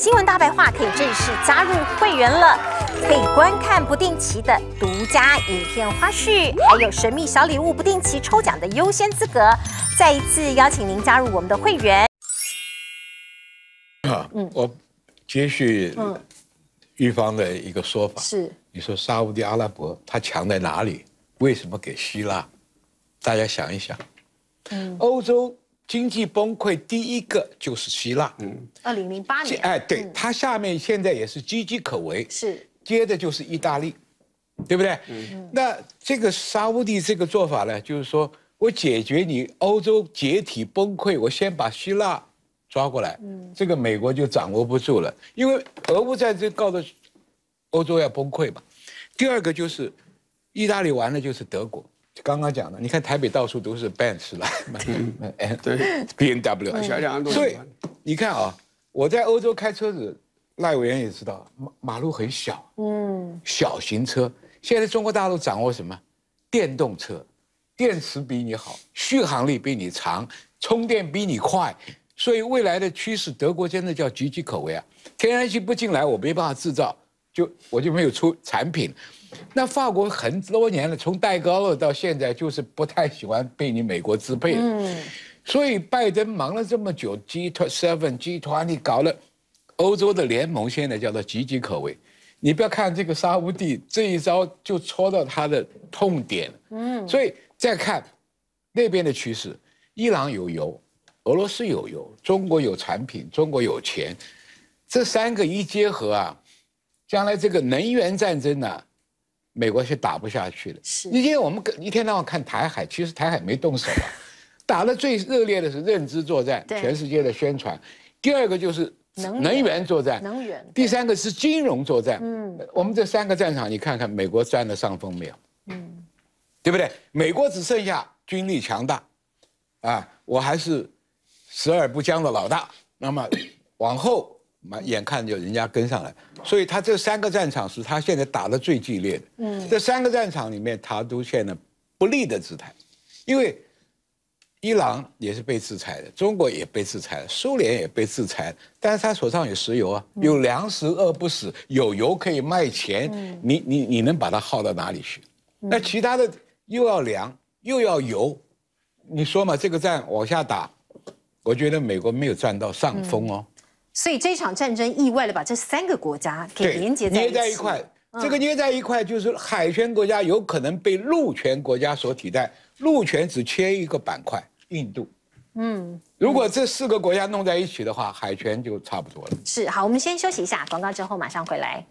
新闻大白话可以正式加入会员了，可以观看不定期的独家影片花絮，还有神秘小礼物不定期抽奖的优先资格。再一次邀请您加入我们的会员。啊，嗯，我接续玉芳的一个说法是：你说沙乌地阿拉伯它强在哪里？为什么给希腊？大家想一想，嗯，欧洲。经济崩溃，第一个就是希腊，嗯，二零零八年，哎，对，它下面现在也是岌岌可危，是。接着就是意大利，对不对？嗯嗯。那这个沙乌地这个做法呢，就是说我解决你欧洲解体崩溃，我先把希腊抓过来，嗯，这个美国就掌握不住了，因为俄乌战争告的欧洲要崩溃嘛。第二个就是意大利完了就是德国。刚刚讲的，你看台北到处都是 b e n c 了，对，B N W 小所以你看啊，我在欧洲开车子，赖委员也知道马马路很小，嗯，小型车。现在中国大陆掌握什么？电动车，电池比你好，续航力比你长，充电比你快。所以未来的趋势，德国真的叫岌岌可危啊！天然气不进来，我没办法制造。就我就没有出产品，那法国很多年了，从戴高乐到现在就是不太喜欢被你美国支配。嗯，所以拜登忙了这么久，G t Seven G 团，你搞了欧洲的联盟，现在叫做岌岌可危。你不要看这个沙乌地，这一招就戳到他的痛点。嗯，所以再看那边的趋势，伊朗有油，俄罗斯有油，中国有产品，中国有钱，这三个一结合啊。将来这个能源战争呢，美国是打不下去的。是，因为我们一天到晚看台海，其实台海没动手啊，打的最热烈的是认知作战，全世界的宣传；第二个就是能源作战，能源；第三个是金融作战。嗯，我们这三个战场，你看看美国占了上风没有？嗯，对不对？美国只剩下军力强大，啊，我还是十而不僵的老大。那么往后，嘛，眼看就人家跟上来。所以，他这三个战场是他现在打的最激烈的。嗯，这三个战场里面，他都现了不利的姿态，因为伊朗也是被制裁的，中国也被制裁了，苏联也被制裁。但是他手上有石油啊，有粮食饿不死，有油可以卖钱。你你你能把它耗到哪里去？那其他的又要粮又要油，你说嘛？这个战往下打，我觉得美国没有占到上风哦。所以这场战争意外的把这三个国家给连接在一捏在一块。这个捏在一块就是海权国家有可能被陆权国家所替代，陆权只缺一个板块，印度。嗯，如果这四个国家弄在一起的话，海权就差不多了。是好，我们先休息一下，广告之后马上回来。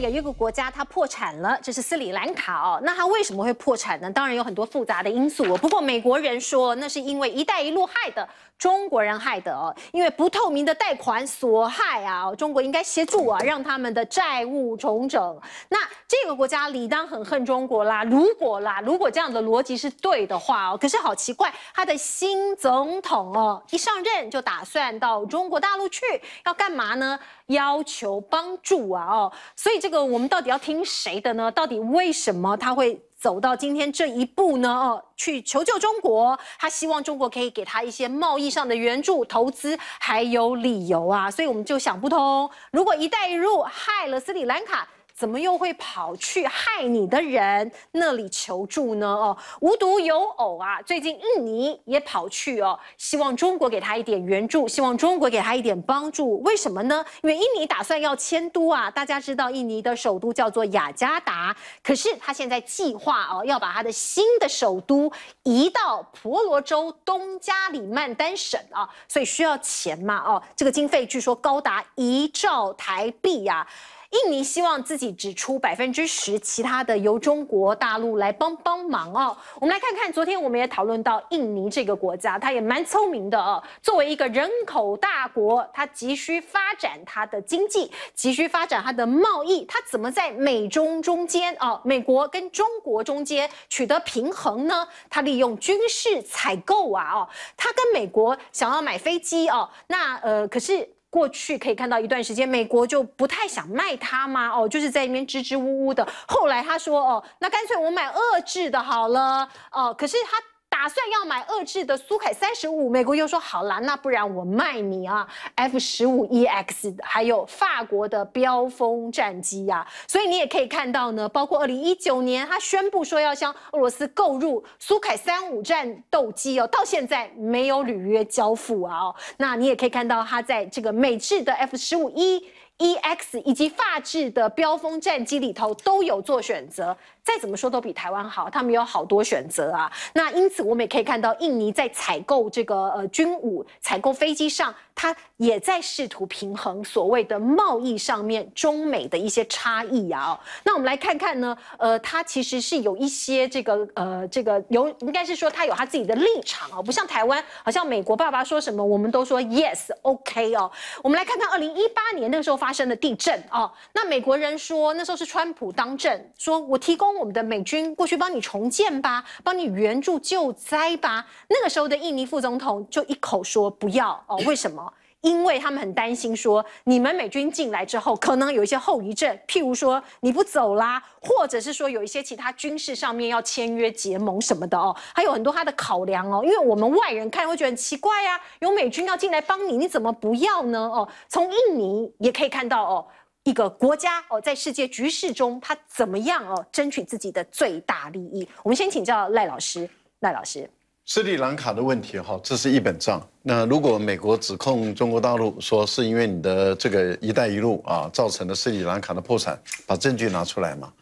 有一个国家它破产了，这是斯里兰卡哦。那它为什么会破产呢？当然有很多复杂的因素。不过美国人说，那是因为“一带一路”害的，中国人害的，因为不透明的贷款所害啊。中国应该协助啊，让他们的债务重整。那这个国家理当很恨中国啦。如果啦，如果这样的逻辑是对的话哦，可是好奇怪，他的新总统哦一上任就打算到中国大陆去，要干嘛呢？要求帮助啊！哦，所以这个我们到底要听谁的呢？到底为什么他会走到今天这一步呢？哦，去求救中国，他希望中国可以给他一些贸易上的援助、投资，还有理由啊！所以我们就想不通，如果“一带一路”害了斯里兰卡。怎么又会跑去害你的人那里求助呢？哦，无独有偶啊，最近印尼也跑去哦，希望中国给他一点援助，希望中国给他一点帮助。为什么呢？因为印尼打算要迁都啊。大家知道，印尼的首都叫做雅加达，可是他现在计划哦要把他的新的首都移到婆罗洲东加里曼丹省啊，所以需要钱嘛。哦，这个经费据说高达一兆台币呀。印尼希望自己只出百分之十，其他的由中国大陆来帮帮忙哦。我们来看看，昨天我们也讨论到印尼这个国家，它也蛮聪明的哦。作为一个人口大国，它急需发展它的经济，急需发展它的贸易。它怎么在美中中间啊，美国跟中国中间取得平衡呢？它利用军事采购啊，哦，它跟美国想要买飞机哦，那呃，可是。过去可以看到一段时间，美国就不太想卖它嘛，哦，就是在那面支支吾吾的。后来他说，哦，那干脆我买遏制的好了，哦，可是他。打算要买俄制的苏凯三十五，美国又说好啦，那不然我卖你啊，F 十五 EX，还有法国的标风战机呀。所以你也可以看到呢，包括二零一九年他宣布说要向俄罗斯购入苏凯三五战斗机哦，到现在没有履约交付啊。哦，那你也可以看到他在这个美制的 F 十五 EEX 以及法制的标风战机里头都有做选择。再怎么说都比台湾好，他们有好多选择啊。那因此我们也可以看到，印尼在采购这个呃军武、采购飞机上，他也在试图平衡所谓的贸易上面中美的一些差异啊。那我们来看看呢，呃，他其实是有一些这个呃这个有，应该是说他有他自己的立场哦，不像台湾，好像美国爸爸说什么我们都说 yes，ok 哦。我们来看看二零一八年那个时候发生的地震哦，那美国人说那时候是川普当政，说我提供。我们的美军过去帮你重建吧，帮你援助救灾吧。那个时候的印尼副总统就一口说不要哦。为什么？因为他们很担心说，你们美军进来之后，可能有一些后遗症，譬如说你不走啦，或者是说有一些其他军事上面要签约结盟什么的哦。还有很多他的考量哦。因为我们外人看会觉得很奇怪呀，有美军要进来帮你，你怎么不要呢？哦，从印尼也可以看到哦。一个国家哦，在世界局势中，它怎么样哦，争取自己的最大利益？我们先请教赖老师，赖老师，斯里兰卡的问题哈，这是一本账。那如果美国指控中国大陆说是因为你的这个“一带一路”啊，造成了斯里兰卡的破产，把证据拿出来嘛？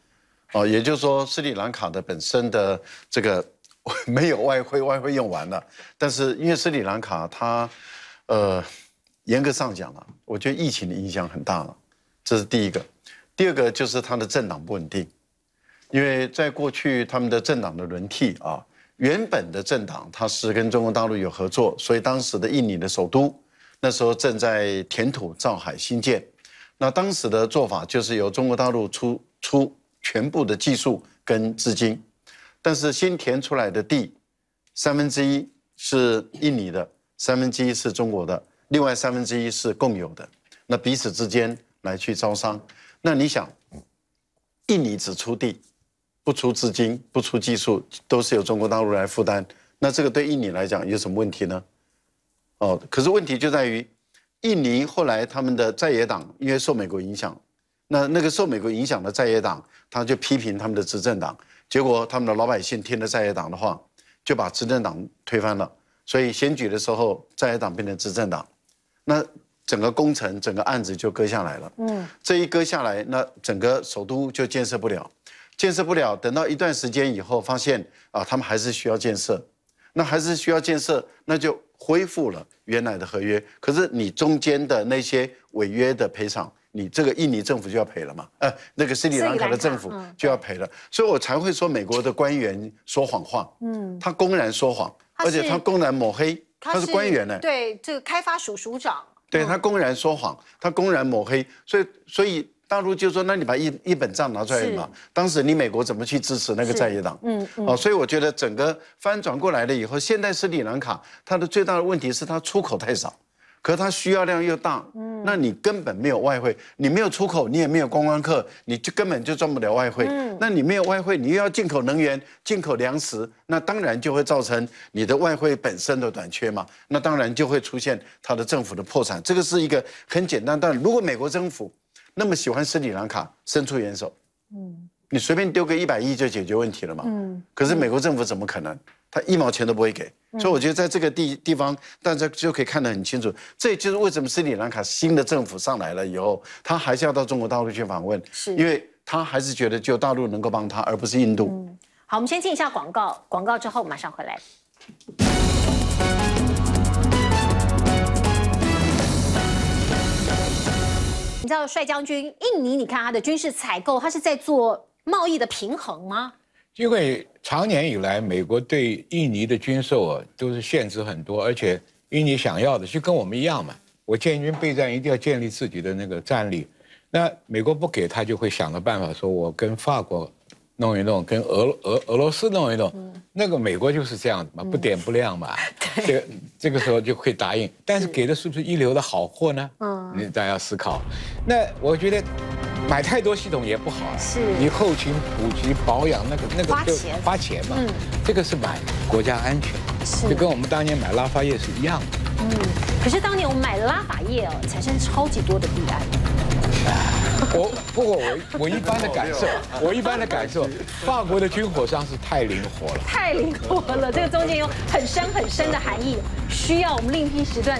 哦，也就是说，斯里兰卡的本身的这个 没有外汇，外汇用完了，但是因为斯里兰卡它，呃，严格上讲啊，我觉得疫情的影响很大了。这是第一个，第二个就是它的政党不稳定，因为在过去他们的政党的轮替啊，原本的政党它是跟中国大陆有合作，所以当时的印尼的首都那时候正在填土造海新建，那当时的做法就是由中国大陆出出全部的技术跟资金，但是新填出来的地，三分之一是印尼的，三分之一是中国的，另外三分之一是共有的，那彼此之间。来去招商，那你想，印尼只出地，不出资金，不出技术，都是由中国大陆来负担。那这个对印尼来讲有什么问题呢？哦，可是问题就在于，印尼后来他们的在野党因为受美国影响，那那个受美国影响的在野党，他就批评他们的执政党，结果他们的老百姓听了在野党的话，就把执政党推翻了。所以选举的时候，在野党变成执政党，那。整个工程、整个案子就割下来了。嗯，这一割下来，那整个首都就建设不了，建设不了。等到一段时间以后，发现啊，他们还是需要建设，那还是需要建设，那就恢复了原来的合约。可是你中间的那些违约的赔偿，你这个印尼政府就要赔了嘛？呃，那个斯里兰卡的政府就要赔了。所以我才会说，美国的官员说谎话，嗯，他公然说谎，而且他公然抹黑，他是官员呢？对，这个开发署署长。对他公然说谎，他公然抹黑，所以所以大陆就说：那你把一一本账拿出来嘛。当时你美国怎么去支持那个在野党？嗯，哦，所以我觉得整个翻转过来了以后，现在是斯里兰卡，它的最大的问题是它出口太少。可是它需要量又大，嗯，那你根本没有外汇，你没有出口，你也没有观光客，你就根本就赚不了外汇。那你没有外汇，你又要进口能源、进口粮食，那当然就会造成你的外汇本身的短缺嘛。那当然就会出现它的政府的破产。这个是一个很简单，但如果美国政府那么喜欢斯里兰卡，伸出援手，嗯。你随便丢个一百亿就解决问题了嘛？嗯，可是美国政府怎么可能？他一毛钱都不会给，所以我觉得在这个地地方，大家就可以看得很清楚。这就是为什么斯里兰卡新的政府上来了以后，他还是要到中国大陆去访问，是，因为他还是觉得就大陆能够帮他，而不是印度。嗯，好，我们先进一下广告，广告之后马上回来。你知道帅将军，印尼你看他的军事采购，他是在做。贸易的平衡吗？因为长年以来，美国对印尼的军售啊，都是限制很多，而且印尼想要的就跟我们一样嘛。我建军备战，一定要建立自己的那个战力，那美国不给他，就会想个办法，说我跟法国弄一弄，跟俄俄俄罗斯弄一弄，那个美国就是这样子嘛，不点不亮嘛。这这个时候就会答应，但是给的是不是一流的好货呢？嗯，你大家思考。那我觉得。买太多系统也不好，是你后勤普及保养那个那个就花钱花钱嘛，这个是买国家安全，是就跟我们当年买拉法液是一样的。嗯，可是当年我们买拉法液哦，产生超级多的弊 I。我不过我我一般的感受，我一般的感受，法国的军火商是太灵活了，太灵活了，这个中间有很深很深的含义，需要我们另辟时段。